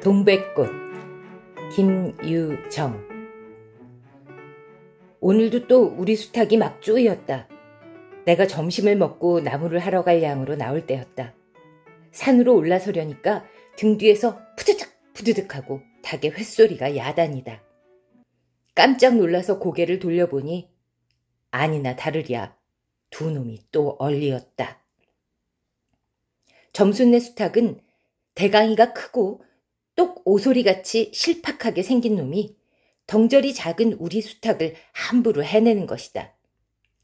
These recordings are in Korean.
동백꽃 김유정 오늘도 또 우리 수탉이 막 쪼이었다. 내가 점심을 먹고 나무를 하러 갈 양으로 나올 때였다. 산으로 올라서려니까 등 뒤에서 푸드득 푸드득 하고 닭의 횟소리가 야단이다. 깜짝 놀라서 고개를 돌려보니 아니나 다르랴 두 놈이 또 얼리었다. 점순네 수탉은 대강이가 크고 똑 오소리같이 실팍하게 생긴 놈이 덩절이 작은 우리 수탉을 함부로 해내는 것이다.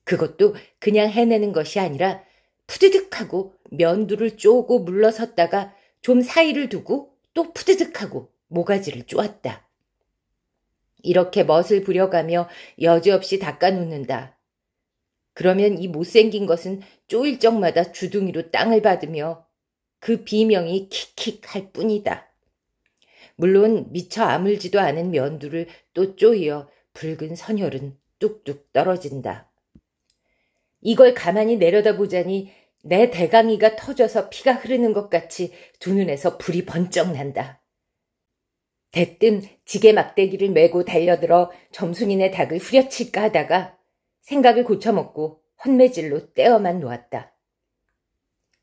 그것도 그냥 해내는 것이 아니라 푸드득하고 면두를 쪼고 물러섰다가 좀 사이를 두고 또 푸드득하고 모가지를 쪼았다. 이렇게 멋을 부려가며 여지없이 닦아놓는다. 그러면 이 못생긴 것은 쪼일 적마다 주둥이로 땅을 받으며 그 비명이 킥킥 할 뿐이다. 물론 미처 아물지도 않은 면두를 또 쪼이어 붉은 선혈은 뚝뚝 떨어진다. 이걸 가만히 내려다보자니 내 대강이가 터져서 피가 흐르는 것 같이 두 눈에서 불이 번쩍 난다. 대뜸 지게 막대기를 메고 달려들어 점순이네 닭을 후려칠까 하다가 생각을 고쳐먹고 헌매질로 떼어만 놓았다.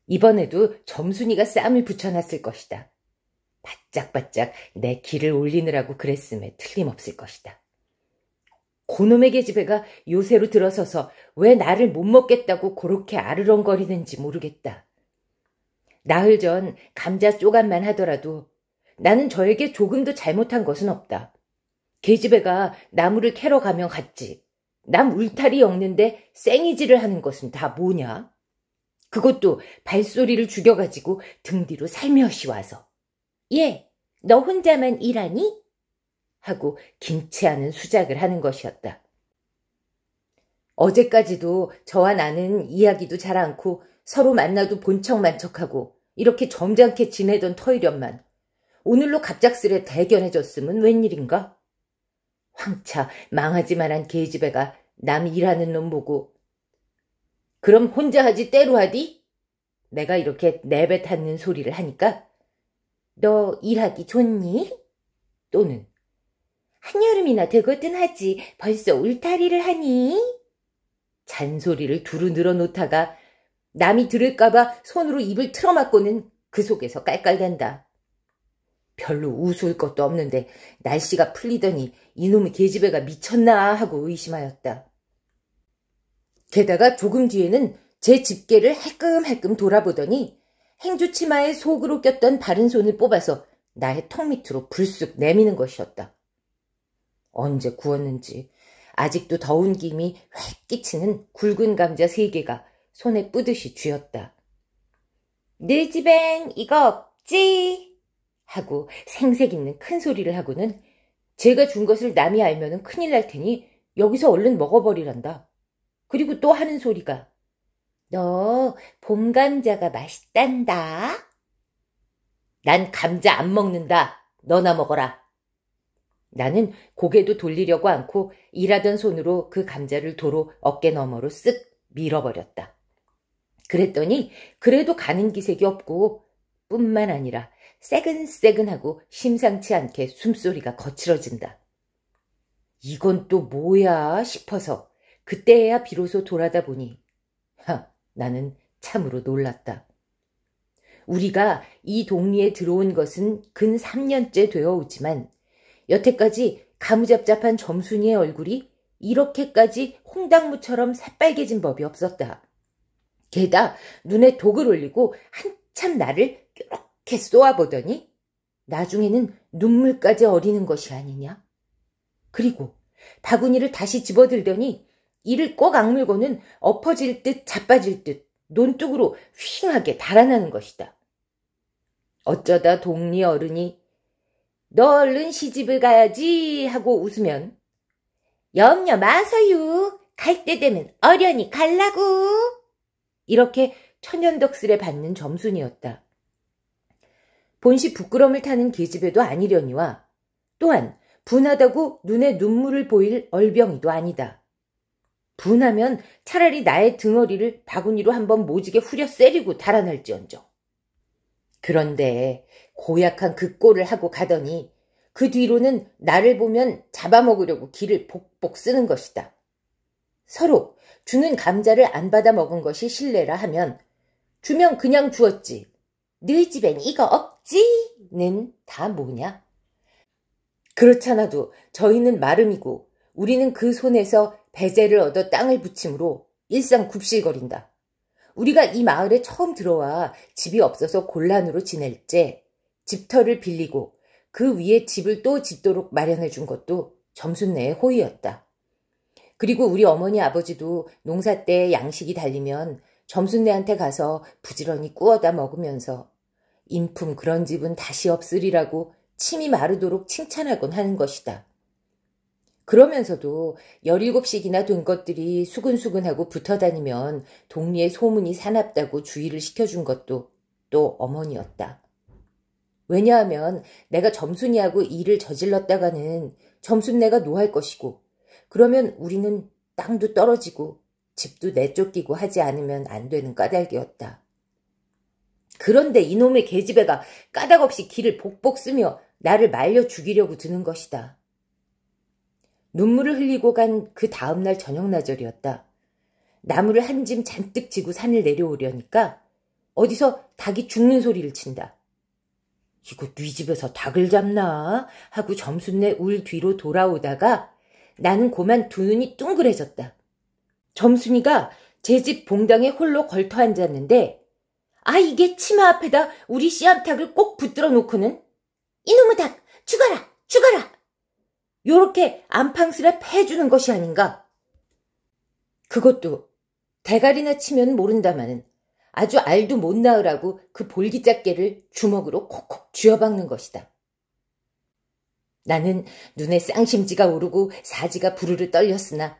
이번에도 점순이가 쌈을 붙여놨을 것이다. 바짝바짝 내 길을 올리느라고 그랬음에 틀림없을 것이다. 고놈의 계집애가 요새로 들어서서 왜 나를 못 먹겠다고 그렇게 아르렁거리는지 모르겠다. 나흘 전 감자 쪼간만 하더라도 나는 저에게 조금도 잘못한 것은 없다. 계집애가 나무를 캐러 가면 갔지. 남 울타리 엮는데 쌩이질을 하는 것은 다 뭐냐? 그것도 발소리를 죽여가지고 등 뒤로 살며시 와서. 예, 너 혼자만 일하니? 하고 긴치 않은 수작을 하는 것이었다. 어제까지도 저와 나는 이야기도 잘 않고 서로 만나도 본척만척하고 이렇게 점잖게 지내던 터이련만 오늘로 갑작스레 대견해졌음은 웬일인가? 황차 망하지만한 계집애가 남 일하는 놈 보고 그럼 혼자 하지 때로 하디? 내가 이렇게 내뱉 탔는 소리를 하니까 너 일하기 좋니? 또는 한여름이나 되거든 하지 벌써 울타리를 하니? 잔소리를 두루 늘어놓다가 남이 들을까봐 손으로 입을 틀어막고는 그 속에서 깔깔댄다. 별로 우스울 것도 없는데 날씨가 풀리더니 이놈의 계집애가 미쳤나 하고 의심하였다. 게다가 조금 뒤에는 제 집게를 해끔해끔 돌아보더니 행주 치마에 속으로 꼈던 바른 손을 뽑아서 나의 턱 밑으로 불쑥 내미는 것이었다. 언제 구웠는지 아직도 더운 김이 획 끼치는 굵은 감자 세 개가 손에 뿌듯이 쥐었다. 내 집엔 이거 없지? 하고 생색 있는 큰 소리를 하고는 제가 준 것을 남이 알면 큰일 날 테니 여기서 얼른 먹어버리란다. 그리고 또 하는 소리가 너봄 감자가 맛있단다. 난 감자 안 먹는다. 너나 먹어라. 나는 고개도 돌리려고 않고 일하던 손으로 그 감자를 도로 어깨 너머로 쓱 밀어버렸다. 그랬더니 그래도 가는 기색이 없고 뿐만 아니라 새근새근하고 심상치 않게 숨소리가 거칠어진다. 이건 또 뭐야 싶어서 그때야 비로소 돌아다 보니 하, 나는 참으로 놀랐다. 우리가 이 동리에 들어온 것은 근 3년째 되어 오지만 여태까지 가무잡잡한 점순이의 얼굴이 이렇게까지 홍당무처럼 새빨개진 법이 없었다. 게다 눈에 독을 올리고 한참 나를 이렇게 쏘아보더니 나중에는 눈물까지 어리는 것이 아니냐. 그리고 바구니를 다시 집어들더니 이를 꼭 악물고는 엎어질 듯 자빠질 듯 논뚝으로 휑하게 달아나는 것이다. 어쩌다 동리 어른이 너 얼른 시집을 가야지 하고 웃으면 염려 마서유 갈 때 되면 어련히 갈라고 이렇게 천연덕스레 받는 점순이었다. 본시 부끄럼을 타는 계집애도 아니려니와 또한 분하다고 눈에 눈물을 보일 얼병이도 아니다. 분하면 차라리 나의 등어리를 바구니로 한번 모지게 후려 세리고 달아날지언정. 그런데 고약한 그 꼴을 하고 가더니 그 뒤로는 나를 보면 잡아먹으려고 기를 복복 쓰는 것이다. 서로 주는 감자를 안 받아 먹은 것이 신뢰라 하면 주면 그냥 주었지. 너희 집엔 이거 없지?는 다 뭐냐? 그렇잖아도 저희는 마름이고 우리는 그 손에서 배제를 얻어 땅을 붙임으로 일상 굽실거린다. 우리가 이 마을에 처음 들어와 집이 없어서 곤란으로 지낼 때 집터를 빌리고 그 위에 집을 또 짓도록 마련해 준 것도 점순네의 호의였다. 그리고 우리 어머니 아버지도 농사 때 양식이 달리면 점순네한테 가서 부지런히 꾸어다 먹으면서 인품 그런 집은 다시 없으리라고 침이 마르도록 칭찬하곤 하는 것이다. 그러면서도 17씩이나 된 것들이 수근수근하고 붙어 다니면 동리의 소문이 사납다고 주의를 시켜준 것도 또 어머니였다. 왜냐하면 내가 점순이하고 일을 저질렀다가는 점순내가 노할 것이고 그러면 우리는 땅도 떨어지고 집도 내쫓기고 하지 않으면 안 되는 까닭이었다. 그런데 이놈의 계집애가 까닭없이 길을 복복 쓰며 나를 말려 죽이려고 드는 것이다. 눈물을 흘리고 간 그 다음날 저녁나절이었다. 나무를 한 짐 잔뜩 지고 산을 내려오려니까 어디서 닭이 죽는 소리를 친다. 이거 네 집에서 닭을 잡나? 하고 점순네 울 뒤로 돌아오다가 나는 고만 두 눈이 둥그레졌다. 점순이가 제 집 봉당에 홀로 걸터 앉았는데 아 이게 치마 앞에다 우리 씨암탉을 꼭 붙들어 놓고는 이놈의 닭 죽어라 죽어라 요렇게 안팡스레 패주는 것이 아닌가? 그것도 대가리나 치면 모른다마는 아주 알도 못 나으라고 그 볼기짝개를 주먹으로 콕콕 쥐어박는 것이다. 나는 눈에 쌍심지가 오르고 사지가 부르르 떨렸으나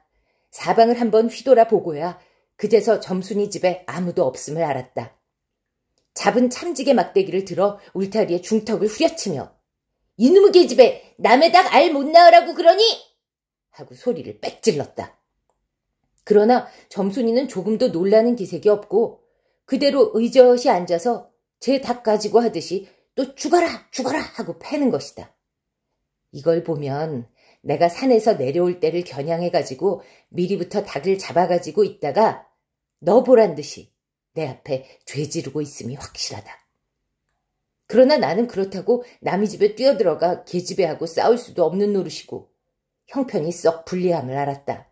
사방을 한번 휘돌아 보고야 그제서 점순이 집에 아무도 없음을 알았다. 잡은 참지게 막대기를 들어 울타리에 중턱을 후려치며 이놈의 계집애 남의 닭 알 못 낳으라고 그러니? 하고 소리를 빽 질렀다. 그러나 점순이는 조금도 놀라는 기색이 없고 그대로 의젓이 앉아서 제 닭 가지고 하듯이 또 죽어라 죽어라 하고 패는 것이다. 이걸 보면 내가 산에서 내려올 때를 겨냥해가지고 미리부터 닭을 잡아가지고 있다가 너 보란 듯이 내 앞에 죄 지르고 있음이 확실하다. 그러나 나는 그렇다고 남의 집에 뛰어들어가 계집애하고 싸울 수도 없는 노릇이고 형편이 썩 불리함을 알았다.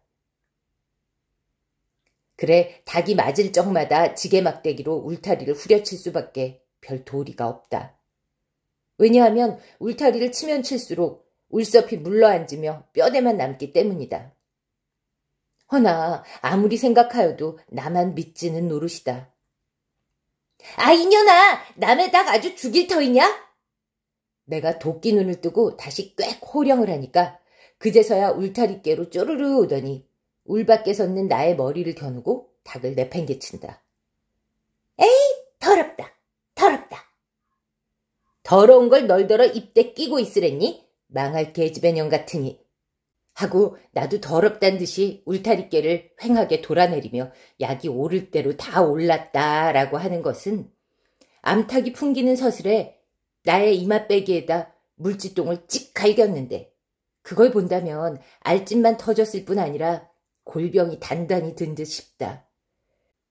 그래 닭이 맞을 적마다 지게막대기로 울타리를 후려칠 수밖에 별 도리가 없다. 왜냐하면 울타리를 치면 칠수록 울섭이 물러앉으며 뼈대만 남기 때문이다. 허나 아무리 생각하여도 나만 믿지는 노릇이다. 아, 이년아! 남의 닭 아주 죽일 터이냐? 내가 도끼 눈을 뜨고 다시 꽥 호령을 하니까 그제서야 울타리깨로 쪼르르 오더니 울 밖에 섰는 나의 머리를 겨누고 닭을 내팽개친다. 에이, 더럽다! 더럽다! 더러운 걸 널더러 입대 끼고 있으랬니? 망할 개집애년 같으니. 하고 나도 더럽단 듯이 울타리깨를 횡하게 돌아내리며 약이 오를 대로 다 올랐다라고 하는 것은 암탉이 풍기는 서슬에 나의 이마빼기에다 물지똥을 찍 갈겼는데 그걸 본다면 알집만 터졌을 뿐 아니라 골병이 단단히 든 듯 싶다.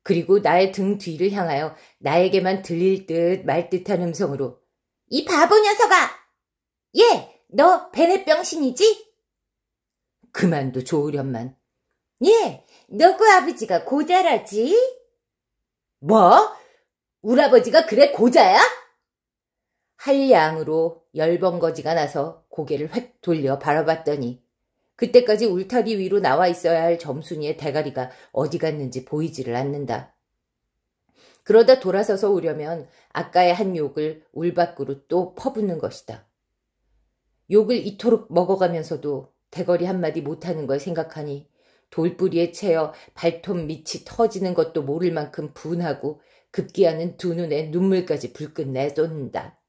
그리고 나의 등 뒤를 향하여 나에게만 들릴 듯말 듯한 음성으로 이 바보 녀석아! 예! 너 베네병신이지? 그만도 좋으련만. 예, 너그 아버지가 고자라지. 뭐? 우리 아버지가 그래 고자야? 한량으로 열 번거지가 나서 고개를 획 돌려 바라봤더니 그때까지 울타리 위로 나와 있어야 할 점순이의 대가리가 어디 갔는지 보이지를 않는다. 그러다 돌아서서 오려면 아까의 한 욕을 울 밖으로 또 퍼붓는 것이다. 욕을 이토록 먹어가면서도 대거리 한마디 못하는 걸 생각하니 돌뿌리에 채어 발톱 밑이 터지는 것도 모를 만큼 분하고 급기야는 두 눈에 눈물까지 불끈 내쏟는다.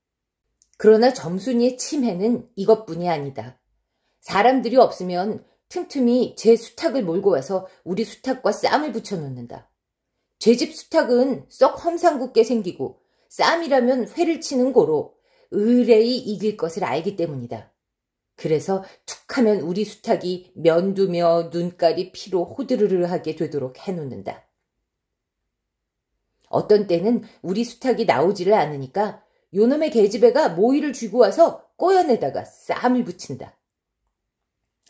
그러나 점순이의 침해는 이것뿐이 아니다. 사람들이 없으면 틈틈이 제수탁을 몰고 와서 우리 수탁과 쌈을 붙여놓는다. 제 집수탁은썩 험상궂게 생기고 쌈이라면 회를 치는 고로 의뢰히 이길 것을 알기 때문이다. 그래서 툭 하면 우리 수탉이 면두며 눈깔이 피로 호드르르 하게 되도록 해놓는다. 어떤 때는 우리 수탉이 나오지를 않으니까 요놈의 계집애가 모이를 쥐고 와서 꼬여내다가 쌈을 붙인다.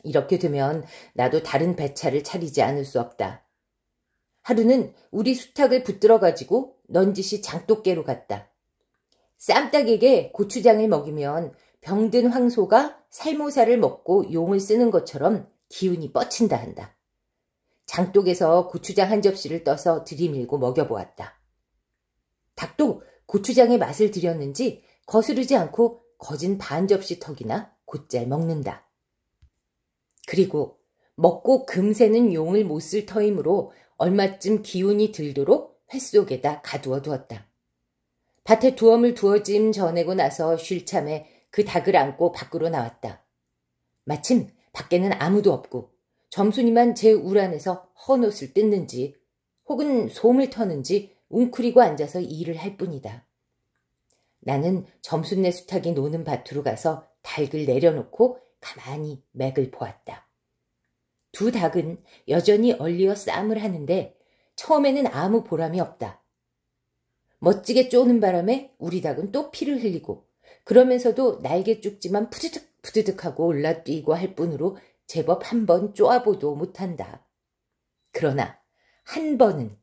이렇게 되면 나도 다른 배차를 차리지 않을 수 없다. 하루는 우리 수탉을 붙들어 가지고 넌지시 장독개로 갔다. 쌈닭에게 고추장을 먹이면 병든 황소가 살모사를 먹고 용을 쓰는 것처럼 기운이 뻗친다 한다. 장독에서 고추장 한 접시를 떠서 들이밀고 먹여보았다. 닭도 고추장의 맛을 들였는지 거스르지 않고 거진 반 접시 턱이나 곧잘 먹는다. 그리고 먹고 금세는 용을 못 쓸 터이므로 얼마쯤 기운이 들도록 횟 속에다 가두어 두었다. 밭에 두엄을 두어짐 전내고 나서 쉴 참에 그 닭을 안고 밖으로 나왔다. 마침 밖에는 아무도 없고 점순이만 제 울 안에서 헌옷을 뜯는지 혹은 솜을 터는지 웅크리고 앉아서 일을 할 뿐이다. 나는 점순네 수탉이 노는 밭으로 가서 닭을 내려놓고 가만히 맥을 보았다. 두 닭은 여전히 얼리어 싸움을 하는데 처음에는 아무 보람이 없다. 멋지게 쪼는 바람에 우리 닭은 또 피를 흘리고 그러면서도 날개 죽지만 푸드득 푸드득하고 올라뛰고 할 뿐으로 제법 한 번 쪼아보도 못한다. 그러나 한 번은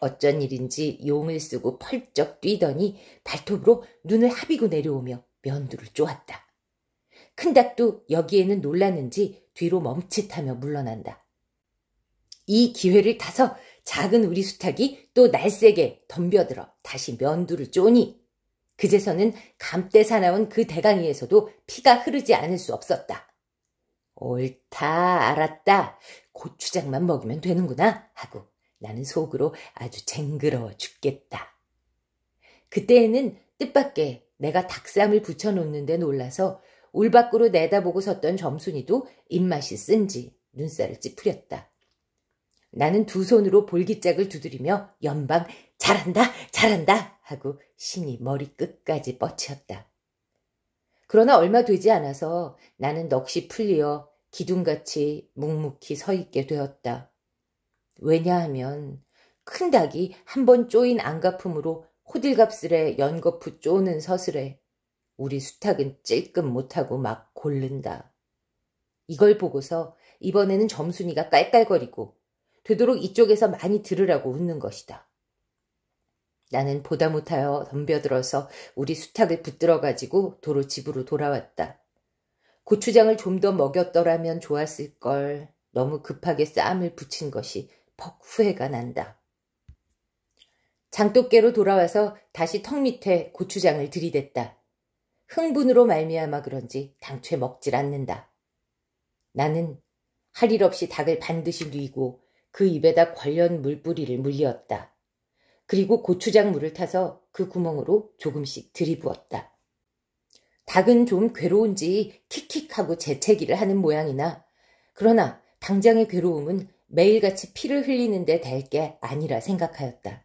어쩐 일인지 용을 쓰고 펄쩍 뛰더니 발톱으로 눈을 합이고 내려오며 면두를 쪼았다. 큰 닭도 여기에는 놀랐는지 뒤로 멈칫하며 물러난다. 이 기회를 타서 작은 우리 수탉이 또 날쌔게 덤벼들어 다시 면두를 쪼니 그제서는 감때 사나운 그 대강이에서도 피가 흐르지 않을 수 없었다. 옳다, 알았다. 고추장만 먹이면 되는구나. 하고 나는 속으로 아주 쟁그러워 죽겠다. 그때에는 뜻밖의 내가 닭쌈을 붙여놓는데 놀라서 울 밖으로 내다보고 섰던 점순이도 입맛이 쓴지 눈살을 찌푸렸다. 나는 두 손으로 볼기짝을 두드리며 연방 잘한다, 잘한다 하고 신이 머리 끝까지 뻗쳤다. 그러나 얼마 되지 않아서 나는 넋이 풀리어 기둥같이 묵묵히 서 있게 되었다. 왜냐하면 큰 닭이 한번 쪼인 안가품으로 호들갑슬에 연거푸 쪼는 서슬에 우리 수탉은 찔끔 못하고 막 고른다. 이걸 보고서 이번에는 점순이가 깔깔거리고 되도록 이쪽에서 많이 들으라고 웃는 것이다. 나는 보다 못하여 덤벼들어서 우리 수탉을 붙들어 가지고 도로 집으로 돌아왔다. 고추장을 좀 더 먹였더라면 좋았을 걸 너무 급하게 쌈을 붙인 것이 퍽 후회가 난다. 장독개로 돌아와서 다시 턱 밑에 고추장을 들이댔다. 흥분으로 말미암아 그런지 당최 먹질 않는다. 나는 할 일 없이 닭을 반드시 뉘고그 입에다 관련 물뿌리를 물렸다. 그리고 고추장 물을 타서 그 구멍으로 조금씩 들이부었다. 닭은 좀 괴로운지 킥킥하고 재채기를 하는 모양이나 그러나 당장의 괴로움은 매일같이 피를 흘리는데 될 게 아니라 생각하였다.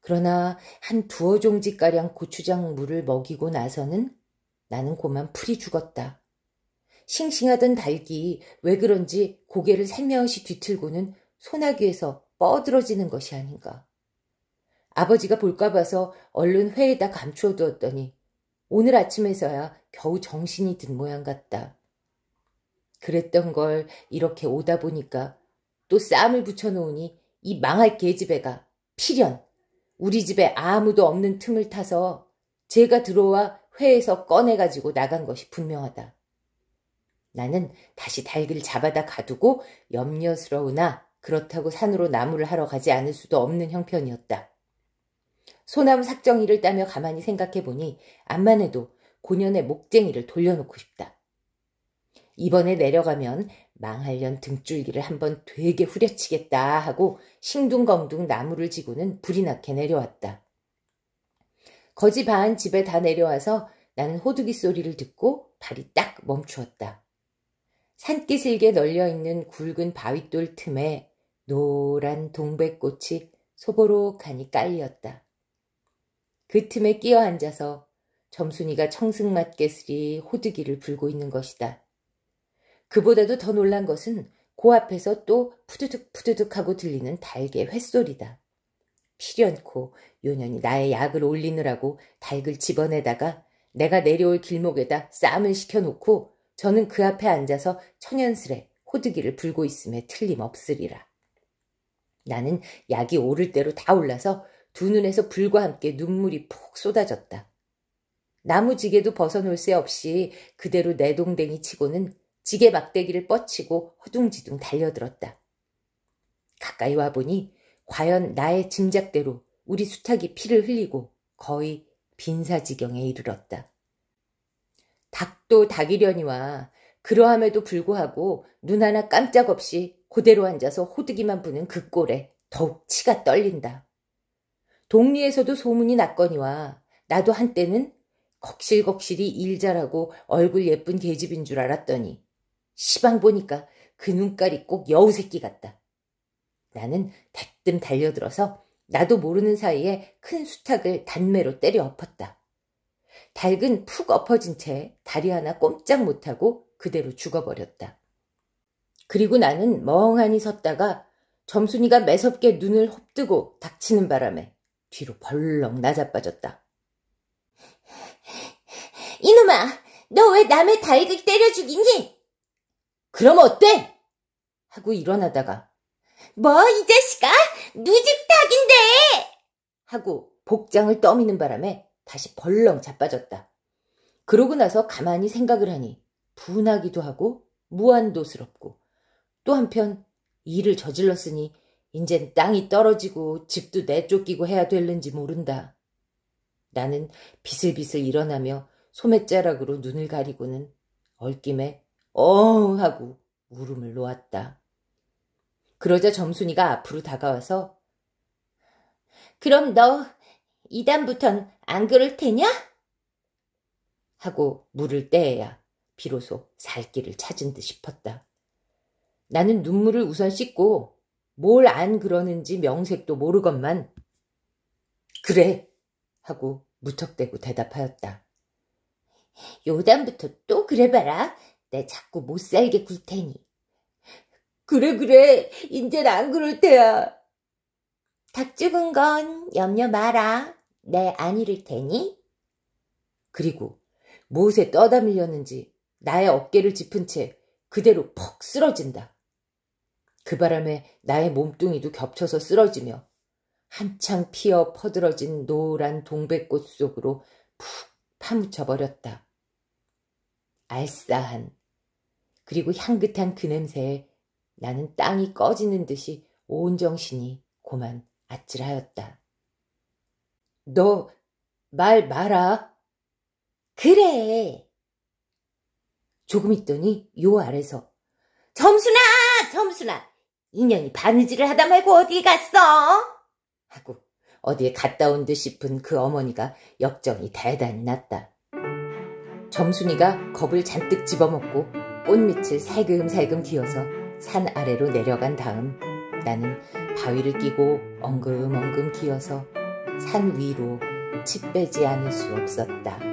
그러나 한 두어 종지가량 고추장 물을 먹이고 나서는 나는 고만 풀이 죽었다. 싱싱하던 닭이 왜 그런지 고개를 살며시 뒤틀고는 소나기에서 뻐들어지는 것이 아닌가. 아버지가 볼까 봐서 얼른 회에다 감추어 두었더니 오늘 아침에서야 겨우 정신이 든 모양 같다. 그랬던 걸 이렇게 오다 보니까 또 쌈을 붙여놓으니 이 망할 계집애가 필연 우리 집에 아무도 없는 틈을 타서 제가 들어와 회에서 꺼내가지고 나간 것이 분명하다. 나는 다시 닭을 잡아다 가두고 염려스러우나 그렇다고 산으로 나무를 하러 가지 않을 수도 없는 형편이었다. 소나무 삭정이를 따며 가만히 생각해 보니 암만 해도 고년의 목쟁이를 돌려놓고 싶다. 이번에 내려가면 망할년 등줄기를 한번 되게 후려치겠다 하고 싱둥검둥 나무를 지고는 불이 나게 내려왔다. 거지 반 집에 다 내려와서 나는 호두기 소리를 듣고 발이 딱 멈추었다. 산기슭에 널려 있는 굵은 바윗돌 틈에 노란 동백꽃이 소보로간이 깔렸다. 그 틈에 끼어 앉아서 점순이가 청승맞게쓰리 호두기를 불고 있는 것이다. 그보다도 더 놀란 것은 그 앞에서 또 푸드득 푸드득 하고 들리는 달개 횟소리다. 필연코 요년이 나의 약을 올리느라고 달을 집어내다가 내가 내려올 길목에다 쌈을 시켜놓고 저는 그 앞에 앉아서 천연스레 호두기를 불고 있음에 틀림없으리라. 나는 약이 오를 대로 다 올라서 두 눈에서 불과 함께 눈물이 푹 쏟아졌다. 나무 지게도 벗어놓을 새 없이 그대로 내동댕이 치고는 지게 막대기를 뻗치고 허둥지둥 달려들었다. 가까이 와 보니 과연 나의 짐작대로 우리 수탉이 피를 흘리고 거의 빈사지경에 이르렀다. 닭도 닭이려니와 그러함에도 불구하고 눈 하나 깜짝 없이 고대로 앉아서 호두기만 부는 그 꼴에 더욱 치가 떨린다. 동리에서도 소문이 났거니와 나도 한때는 걱실걱실이 일 잘하고 얼굴 예쁜 계집인 줄 알았더니 시방 보니까 그 눈깔이 꼭 여우새끼 같다. 나는 대뜸 달려들어서 나도 모르는 사이에 큰 수탉을 단매로 때려 엎었다. 닭은 푹 엎어진 채 다리 하나 꼼짝 못하고 그대로 죽어버렸다. 그리고 나는 멍하니 섰다가 점순이가 매섭게 눈을 홉뜨고 닥치는 바람에 뒤로 벌렁 나자빠졌다. 이놈아, 너 왜 남의 달극 때려 죽이니? 그럼 어때? 하고 일어나다가 뭐 이 자식아 누집닭인데 하고 복장을 떠미는 바람에 다시 벌렁 자빠졌다. 그러고 나서 가만히 생각을 하니 분하기도 하고 무한도스럽고 또 한편 일을 저질렀으니 인젠 땅이 떨어지고 집도 내쫓기고 해야 될는지 모른다. 나는 비슬비슬 일어나며 소매자락으로 눈을 가리고는 얼김에 어우 하고 울음을 놓았다. 그러자 점순이가 앞으로 다가와서 그럼 너 이단부턴 안 그럴 테냐? 하고 물을 떼에야 비로소 살 길을 찾은 듯 싶었다. 나는 눈물을 우선 씻고 뭘 안 그러는지 명색도 모르건만 그래 하고 무턱대고 대답하였다. 요단부터 또 그래봐라. 내 자꾸 못 살게 굴 테니. 그래 그래 인제안 그럴 테야. 닭 죽은 건 염려 마라. 내안 잃을 테니. 그리고 무엇에 떠다 밀렸는지 나의 어깨를 짚은 채 그대로 퍽 쓰러진다. 그 바람에 나의 몸뚱이도 겹쳐서 쓰러지며 한창 피어 퍼들어진 노란 동백꽃 속으로 푹 파묻혀 버렸다. 알싸한 그리고 향긋한 그 냄새에 나는 땅이 꺼지는 듯이 온 정신이 고만 아찔하였다. 너 말 마라. 그래. 조금 있더니 요 아래서 점순아 점순아 인연이 바느질을 하다 말고 어디 갔어? 하고 어디에 갔다 온 듯 싶은 그 어머니가 역정이 대단히 났다. 점순이가 겁을 잔뜩 집어먹고 꽃밑을 살금살금 기어서 산 아래로 내려간 다음 나는 바위를 끼고 엉금엉금 기어서 산 위로 집 빼지 않을 수 없었다.